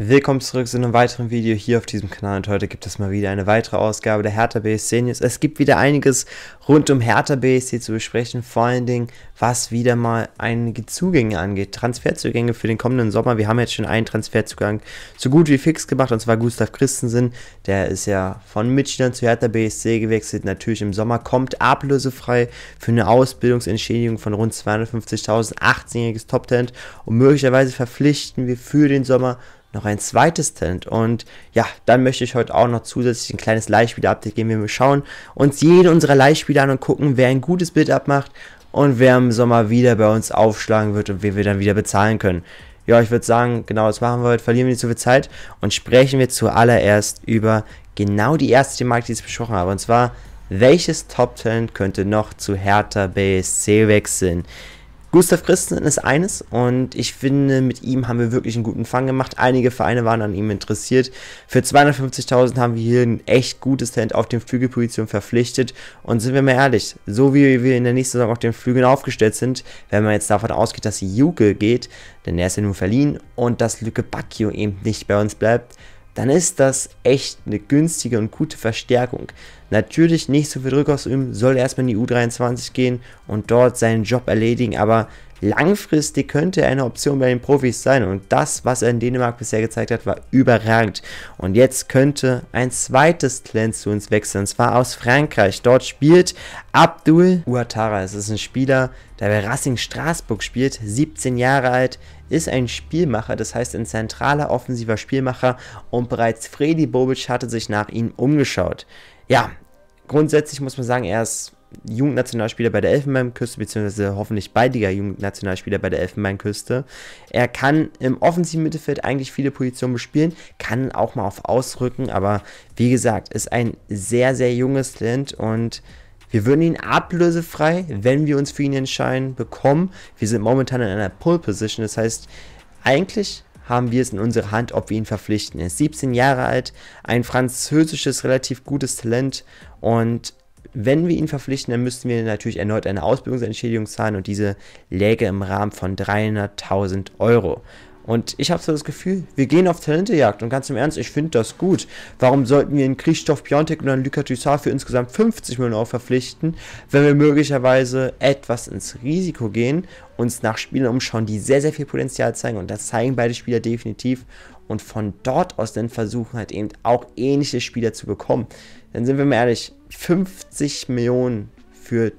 Willkommen zurück zu einem weiteren Video hier auf diesem Kanal und heute gibt es mal wieder eine weitere Ausgabe der Hertha BSC News. Es gibt wieder einiges rund um Hertha BSC zu besprechen, vor allen Dingen was wieder mal einige Zugänge angeht, Transferzugänge für den kommenden Sommer. Wir haben jetzt schon einen Transferzugang so gut wie fix gemacht und zwar Gustav Christensen, der ist ja von Mitschülern zu Hertha BSC gewechselt, natürlich im Sommer, kommt ablösefrei für eine Ausbildungsentschädigung von rund 250.000, 18-jähriges Top-Talent und möglicherweise verpflichten wir für den Sommer noch ein zweites Talent. Und ja, dann möchte ich heute auch noch zusätzlich ein kleines Leihspieler-Update geben. Wir schauen uns jeden unserer Leihspieler an und gucken, wer ein gutes Bild abmacht und wer im Sommer wieder bei uns aufschlagen wird und wie wir dann wieder bezahlen können. Ja, ich würde sagen, genau das machen wir heute, verlieren wir nicht so viel Zeit und sprechen wir zuallererst über genau die erste Thematik, die ich besprochen habe. Und zwar, welches Top-Talent könnte noch zu Hertha BSC wechseln? Gustav Christen ist eines und ich finde, mit ihm haben wir wirklich einen guten Fang gemacht. Einige Vereine waren an ihm interessiert. Für 250.000 haben wir hier ein echt gutes Talent auf den Flügelpositionen verpflichtet. Und sind wir mal ehrlich, so wie wir in der nächsten Saison auf den Flügeln aufgestellt sind, wenn man jetzt davon ausgeht, dass Juke geht, denn er ist ja nun verliehen und dass Lücke Bacchio eben nicht bei uns bleibt, dann ist das echt eine günstige und gute Verstärkung. Natürlich nicht so viel Druck ausüben, soll erstmal in die U23 gehen und dort seinen Job erledigen, aber langfristig könnte er eine Option bei den Profis sein und das, was er in Dänemark bisher gezeigt hat, war überragend. Und jetzt könnte ein zweites Talent zu uns wechseln, und zwar aus Frankreich. Dort spielt Abdul Ouattara. Es ist ein Spieler, der bei Racing Straßburg spielt, 17 Jahre alt, ist ein Spielmacher, das heißt ein zentraler offensiver Spielmacher und bereits Freddy Bobic hatte sich nach ihm umgeschaut. Ja, grundsätzlich muss man sagen, er ist Jugendnationalspieler bei der Elfenbeinküste, beziehungsweise hoffentlich baldiger Jugendnationalspieler bei der Elfenbeinküste. Er kann im offensiven Mittelfeld eigentlich viele Positionen bespielen, kann auch mal auf Ausrücken, aber wie gesagt, ist ein sehr, sehr junges Talent und wir würden ihn ablösefrei, wenn wir uns für ihn entscheiden, bekommen. Wir sind momentan in einer Pull-Position. Das heißt, eigentlich haben wir es in unserer Hand, ob wir ihn verpflichten. Er ist 17 Jahre alt, ein französisches, relativ gutes Talent und wenn wir ihn verpflichten, dann müssten wir natürlich erneut eine Ausbildungsentschädigung zahlen und diese läge im Rahmen von 300.000 Euro. Und ich habe so das Gefühl, wir gehen auf Talentejagd. Und ganz im Ernst, ich finde das gut. Warum sollten wir einen Christoph Piontek und einen Luka Tissar für insgesamt 50 Millionen Euro verpflichten, wenn wir möglicherweise etwas ins Risiko gehen, uns nach Spielen umschauen, die sehr, sehr viel Potenzial zeigen. Und das zeigen beide Spieler definitiv. Und von dort aus dann versuchen halt eben auch ähnliche Spieler zu bekommen. Dann sind wir mal ehrlich, 50 Millionen für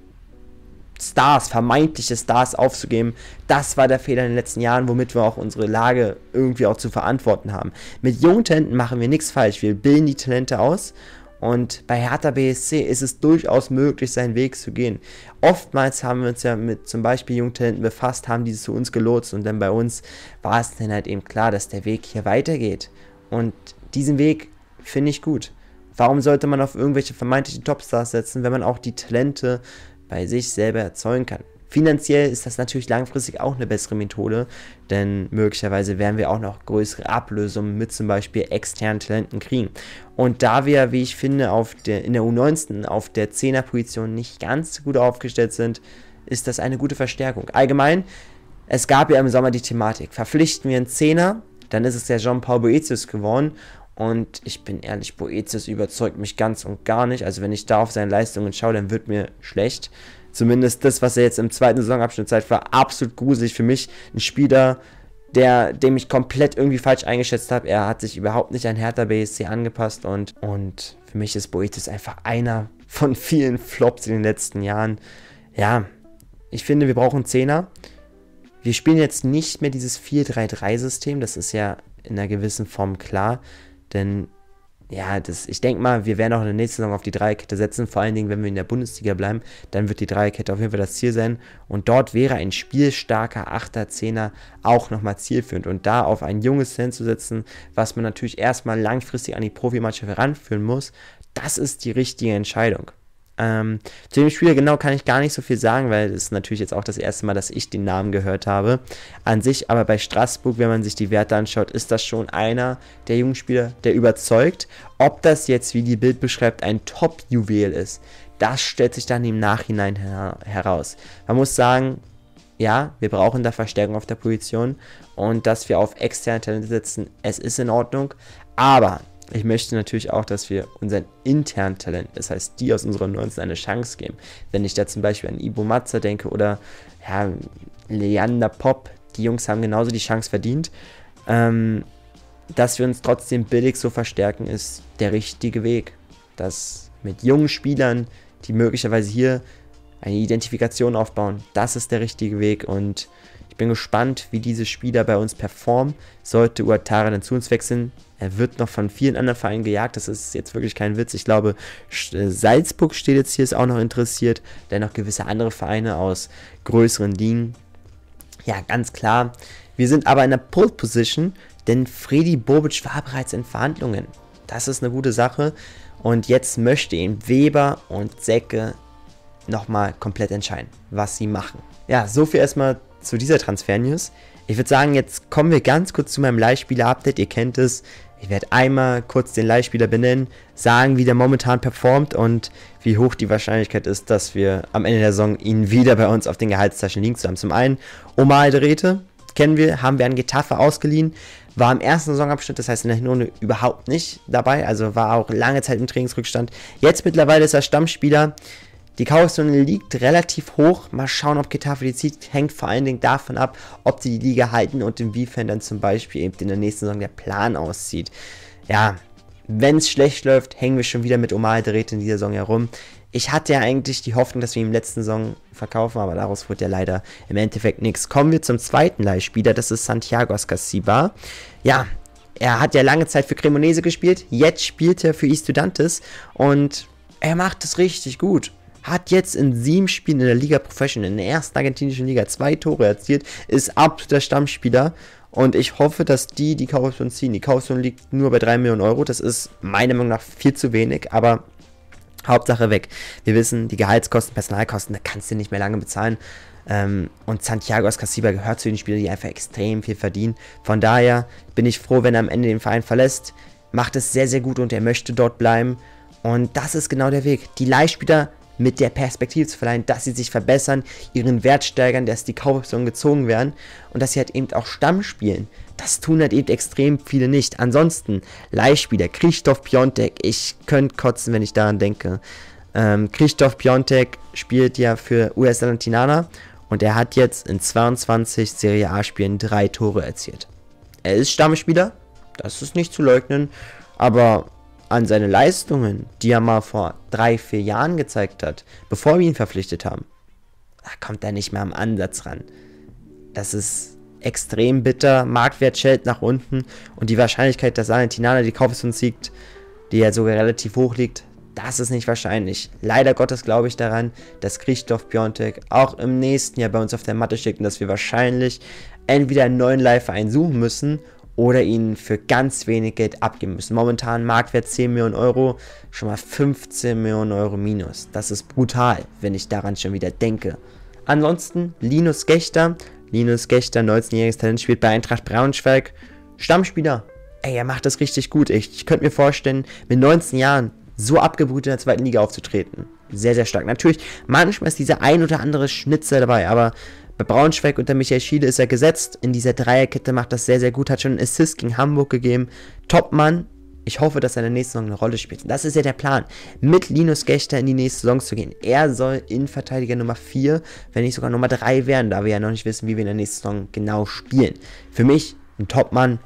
Stars, vermeintliche Stars aufzugeben, das war der Fehler in den letzten Jahren, womit wir auch unsere Lage irgendwie auch zu verantworten haben. Mit jungen Talenten machen wir nichts falsch, wir bilden die Talente aus und bei Hertha BSC ist es durchaus möglich, seinen Weg zu gehen. Oftmals haben wir uns ja mit zum Beispiel Jungtalenten befasst, haben diese zu uns gelotst und dann bei uns war es dann halt eben klar, dass der Weg hier weitergeht. Und diesen Weg finde ich gut. Warum sollte man auf irgendwelche vermeintlichen Topstars setzen, wenn man auch die Talente bei sich selber erzeugen kann. Finanziell ist das natürlich langfristig auch eine bessere Methode, denn möglicherweise werden wir auch noch größere Ablösungen mit zum Beispiel externen Talenten kriegen. Und da wir, wie ich finde, auf der, in der U19 auf der 10er-Position nicht ganz gut aufgestellt sind, ist das eine gute Verstärkung. Allgemein, es gab ja im Sommer die Thematik, verpflichten wir einen 10er, dann ist es der Jean-Paul Boetius geworden und ich bin ehrlich, Boetius überzeugt mich ganz und gar nicht. Also wenn ich da auf seine Leistungen schaue, dann wird mir schlecht. Zumindest das, was er jetzt im zweiten Saisonabschnitt zeigt, war absolut gruselig für mich. Ein Spieler, der, dem ich komplett irgendwie falsch eingeschätzt habe. Er hat sich überhaupt nicht an Hertha BSC angepasst und, und für mich ist Boetius einfach einer von vielen Flops in den letzten Jahren. Ja, ich finde, wir brauchen Zehner. Wir spielen jetzt nicht mehr dieses 4-3-3-System, das ist ja in einer gewissen Form klar. Denn ja, das, ich denke mal, wir werden auch in der nächsten Saison auf die Dreierkette setzen. Vor allen Dingen, wenn wir in der Bundesliga bleiben, dann wird die Dreierkette auf jeden Fall das Ziel sein. Und dort wäre ein spielstarker Achter, Zehner auch nochmal zielführend. Und da auf ein junges Talent zu setzen, was man natürlich erstmal langfristig an die Profimannschaft heranführen muss, das ist die richtige Entscheidung. Ähm, zu dem Spieler genau kann ich gar nicht so viel sagen, weil es natürlich jetzt auch das erste Mal, dass ich den Namen gehört habe. An sich, aber bei Straßburg, wenn man sich die Werte anschaut, ist das schon einer der jungen Spieler, der überzeugt. Ob das jetzt, wie die Bild beschreibt, ein Top-Juwel ist, das stellt sich dann im Nachhinein her heraus. Man muss sagen, ja, wir brauchen da Verstärkung auf der Position und dass wir auf externe Talente setzen, es ist in Ordnung. Aber ich möchte natürlich auch, dass wir unseren internen Talent, das heißt die aus unseren 19, eine Chance geben. Wenn ich da zum Beispiel an Ibo Matza denke oder ja, Leander Pop, die Jungs haben genauso die Chance verdient. Ähm, dass wir uns trotzdem billig so verstärken, ist der richtige Weg. Dass mit jungen Spielern, die möglicherweise hier eine Identifikation aufbauen, das ist der richtige Weg und bin gespannt, wie diese Spieler bei uns performen. Sollte Uatara dann zu uns wechseln, er wird noch von vielen anderen Vereinen gejagt. Das ist jetzt wirklich kein Witz. Ich glaube, äh, Salzburg steht jetzt hier, ist auch noch interessiert. Dennoch gewisse andere Vereine aus größeren Ligen. Ja, ganz klar. Wir sind aber in der Pole Position, denn Freddy Bobic war bereits in Verhandlungen. Das ist eine gute Sache. Und jetzt möchte ihn Weber und Säcke nochmal komplett entscheiden, was sie machen. Ja, so viel erstmal zu dieser Transfer-News. Ich würde sagen, jetzt kommen wir ganz kurz zu meinem Leihspieler-Update. Ihr kennt es. Ich werde einmal kurz den Leihspieler benennen, sagen, wie der momentan performt und wie hoch die Wahrscheinlichkeit ist, dass wir am Ende der Saison ihn wieder bei uns auf den Gehaltstaschen liegen zu haben. Zum einen Omar Alderete, kennen wir, haben wir an Getafe ausgeliehen, war im ersten Saisonabschnitt, das heißt in der Hinrunde überhaupt nicht dabei, also war auch lange Zeit im Trainingsrückstand. Jetzt mittlerweile ist er Stammspieler. Die Kaufzone liegt relativ hoch. Mal schauen, ob Getafe die zieht. Hängt vor allen Dingen davon ab, ob sie die Liga halten und inwiefern dann zum Beispiel eben in der nächsten Saison der Plan aussieht. Ja, wenn es schlecht läuft, hängen wir schon wieder mit Omar Dreht in dieser Saison herum. Ich hatte ja eigentlich die Hoffnung, dass wir ihn im letzten Saison verkaufen, aber daraus wurde ja leider im Endeffekt nichts. Kommen wir zum zweiten Leihspieler, das ist Santiago Ascasiba. Ja, er hat ja lange Zeit für Cremonese gespielt, jetzt spielt er für Estudantes und er macht es richtig gut hat jetzt in sieben Spielen in der Liga Professional, in der ersten argentinischen Liga, zwei Tore erzielt, ist absoluter Stammspieler. Und ich hoffe, dass die die Kaufoption ziehen. Die Kaufoption liegt nur bei 3 Millionen Euro. Das ist meiner Meinung nach viel zu wenig, aber Hauptsache weg. Wir wissen, die Gehaltskosten, Personalkosten, da kannst du nicht mehr lange bezahlen. Ähm, und Santiago Escasiba gehört zu den Spielern, die einfach extrem viel verdienen. Von daher bin ich froh, wenn er am Ende den Verein verlässt. Macht es sehr, sehr gut und er möchte dort bleiben. Und das ist genau der Weg. Die Leihspieler mit der Perspektive zu verleihen, dass sie sich verbessern, ihren Wert steigern, dass die Kaufoptionen gezogen werden und dass sie halt eben auch Stamm spielen. Das tun halt eben extrem viele nicht. Ansonsten, Leihspieler, Christoph Piontek, ich könnte kotzen, wenn ich daran denke. Ähm, Christoph Piontek spielt ja für US Alantinana und er hat jetzt in 22 Serie A-Spielen drei Tore erzielt. Er ist Stammspieler, das ist nicht zu leugnen, aber an seine Leistungen, die er mal vor drei, vier Jahren gezeigt hat, bevor wir ihn verpflichtet haben, da kommt er nicht mehr am Ansatz ran. Das ist extrem bitter. Marktwert schält nach unten und die Wahrscheinlichkeit, dass Salentinaner die Kaufsum siegt, die ja sogar relativ hoch liegt, das ist nicht wahrscheinlich. Leider Gottes glaube ich daran, dass Christoph Piontek auch im nächsten Jahr bei uns auf der Matte steht und dass wir wahrscheinlich entweder einen neuen Live-Verein suchen müssen oder ihn für ganz wenig Geld abgeben müssen. Momentan Marktwert 10 Millionen Euro, schon mal 15 Millionen Euro minus. Das ist brutal, wenn ich daran schon wieder denke. Ansonsten Linus Gächter. Linus Gächter, 19-jähriges Talent, spielt bei Eintracht Braunschweig. Stammspieler. Ey, er macht das richtig gut. Ich, ich könnte mir vorstellen, mit 19 Jahren so abgebrüht in der zweiten Liga aufzutreten. Sehr, sehr stark. Natürlich, manchmal ist dieser ein oder andere Schnitzer dabei, aber bei Braunschweig unter Michael Schiele ist er gesetzt. In dieser Dreierkette macht das sehr, sehr gut. Hat schon einen Assist gegen Hamburg gegeben. Topmann. Ich hoffe, dass er in der nächsten Saison eine Rolle spielt. das ist ja der Plan, mit Linus Gächter in die nächste Saison zu gehen. Er soll Innenverteidiger Nummer 4, wenn nicht sogar Nummer 3 werden, da wir ja noch nicht wissen, wie wir in der nächsten Saison genau spielen. Für mich ein Topmann,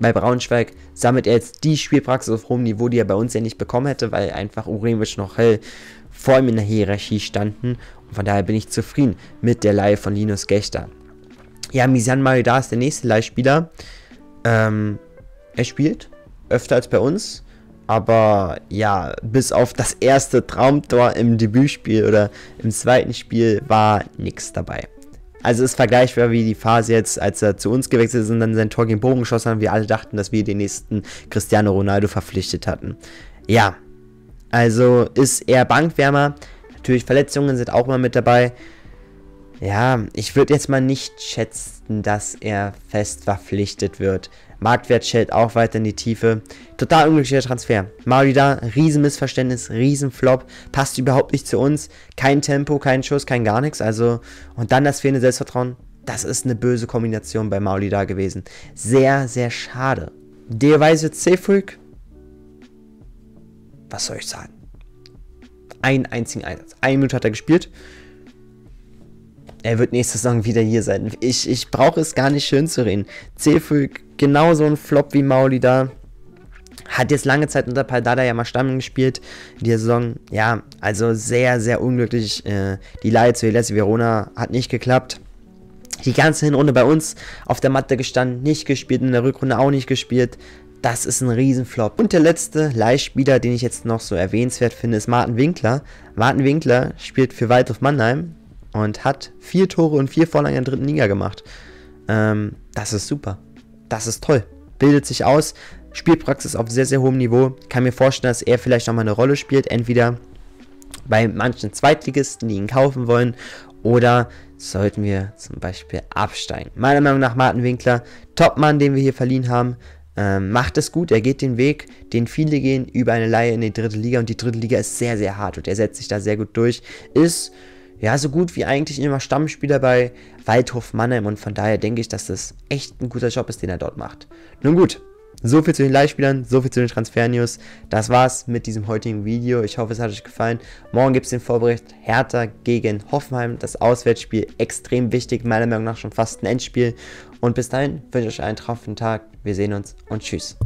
bei Braunschweig sammelt er jetzt die Spielpraxis auf hohem Niveau, die er bei uns ja nicht bekommen hätte, weil einfach Uremovic noch Hell vor ihm in der Hierarchie standen. Und von daher bin ich zufrieden mit der Leihe von Linus Gächter. Ja, Misan Marida ist der nächste Leihspieler. Ähm, er spielt öfter als bei uns. Aber ja, bis auf das erste Traumtor im Debütspiel oder im zweiten Spiel war nichts dabei. Also ist vergleichbar wie die Phase jetzt, als er zu uns gewechselt ist und dann sein Tor gegen Bogen geschossen hat. Wir alle dachten, dass wir den nächsten Cristiano Ronaldo verpflichtet hatten. Ja, also ist er Bankwärmer. Natürlich Verletzungen sind auch mal mit dabei. Ja, ich würde jetzt mal nicht schätzen, dass er fest verpflichtet wird. Marktwert schält auch weiter in die Tiefe. Total unglücklicher Transfer. Maulida, Riesenmissverständnis, Riesenflop, passt überhaupt nicht zu uns. Kein Tempo, kein Schuss, kein gar nichts. Also, und dann das fehlende Selbstvertrauen. Das ist eine böse Kombination bei Maulida gewesen. Sehr, sehr schade. Derweise C-Freak. Was soll ich sagen? Einen einzigen Einsatz. Eine Minute hat er gespielt er wird nächste Saison wieder hier sein. Ich, ich brauche es gar nicht schön zu reden. Zefülk genauso ein Flop wie Mauli da. Hat jetzt lange Zeit unter Paldada ja mal Stammen gespielt. In der Saison, ja, also sehr, sehr unglücklich. Äh, die Leihe zu Hellas Verona hat nicht geklappt. Die ganze Hinrunde bei uns auf der Matte gestanden, nicht gespielt, in der Rückrunde auch nicht gespielt. Das ist ein Riesenflop. Und der letzte Leihspieler, den ich jetzt noch so erwähnenswert finde, ist Martin Winkler. Martin Winkler spielt für Waldhof Mannheim und hat vier Tore und vier Vorlagen in der dritten Liga gemacht. Ähm, das ist super das ist toll. Bildet sich aus, Spielpraxis auf sehr, sehr hohem Niveau. Kann mir vorstellen, dass er vielleicht nochmal eine Rolle spielt. Entweder bei manchen Zweitligisten, die ihn kaufen wollen, oder sollten wir zum Beispiel absteigen. Meiner Meinung nach Martin Winkler, Topmann, den wir hier verliehen haben, ähm, macht es gut. Er geht den Weg, den viele gehen, über eine Laie in die dritte Liga. Und die dritte Liga ist sehr, sehr hart und er setzt sich da sehr gut durch. Ist ja so gut wie eigentlich immer Stammspieler bei Waldhof Mannheim und von daher denke ich, dass das echt ein guter Job ist, den er dort macht. Nun gut, so viel zu den live so viel zu den Transfer-News. Das war's mit diesem heutigen Video. Ich hoffe, es hat euch gefallen. Morgen gibt es den Vorbericht Hertha gegen Hoffenheim. Das Auswärtsspiel extrem wichtig, meiner Meinung nach schon fast ein Endspiel. Und bis dahin wünsche ich euch einen traumhaften Tag. Wir sehen uns und tschüss.